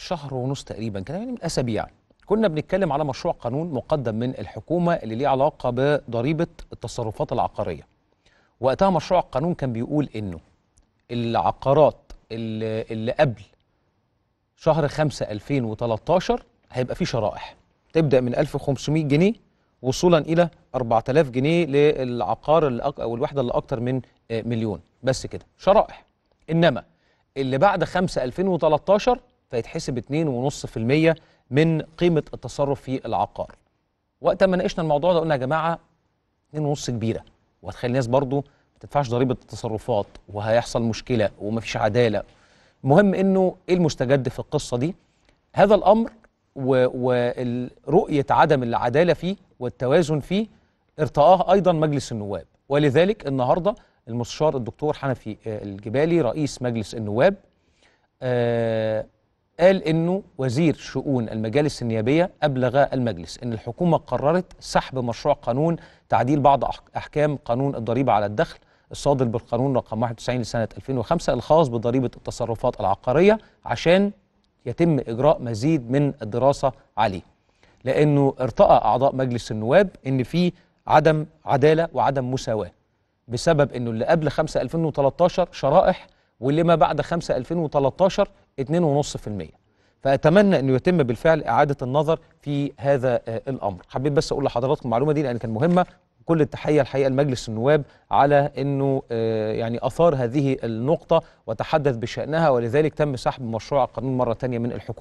شهر ونص تقريبا كان يعني من اسابيع كنا بنتكلم على مشروع قانون مقدم من الحكومه اللي ليه علاقه بضريبه التصرفات العقاريه وقتها مشروع القانون كان بيقول انه العقارات اللي, اللي قبل شهر 5 2013 هيبقى فيه شرائح تبدا من 1500 جنيه وصولا الى 4000 جنيه للعقار اللي او الوحده اللي اكتر من آه، مليون بس كده شرائح انما اللي بعد 5 2013 فيتحسب 2.5% من قيمه التصرف في العقار. وقت ما ناقشنا الموضوع ده قلنا يا جماعه 2.5 كبيره وهتخلي الناس برضه ما تدفعش ضريبه التصرفات وهيحصل مشكله ومفيش عداله. المهم انه ايه المستجد في القصه دي؟ هذا الامر ورؤيه عدم العداله فيه والتوازن فيه ارتقاه ايضا مجلس النواب ولذلك النهارده المستشار الدكتور حنفي الجبالي رئيس مجلس النواب آه، قال انه وزير شؤون المجالس النيابيه ابلغ المجلس ان الحكومه قررت سحب مشروع قانون تعديل بعض احكام قانون الضريبه على الدخل الصادر بالقانون رقم 91 لسنه 2005 الخاص بضريبه التصرفات العقاريه عشان يتم اجراء مزيد من الدراسه عليه. لانه ارتأى اعضاء مجلس النواب ان في عدم عداله وعدم مساواه بسبب انه اللي قبل 5 2013 شرائح واللي ما بعد 5 2013 2.5% فاتمنى انه يتم بالفعل اعاده النظر في هذا آه، الامر حبيت بس اقول لحضراتكم المعلومه دي لان كانت مهمه كل التحيه الحقيقه لمجلس النواب على انه آه، يعني اثار هذه النقطه وتحدث بشانها ولذلك تم سحب مشروع القانون مره تانية من الحكومه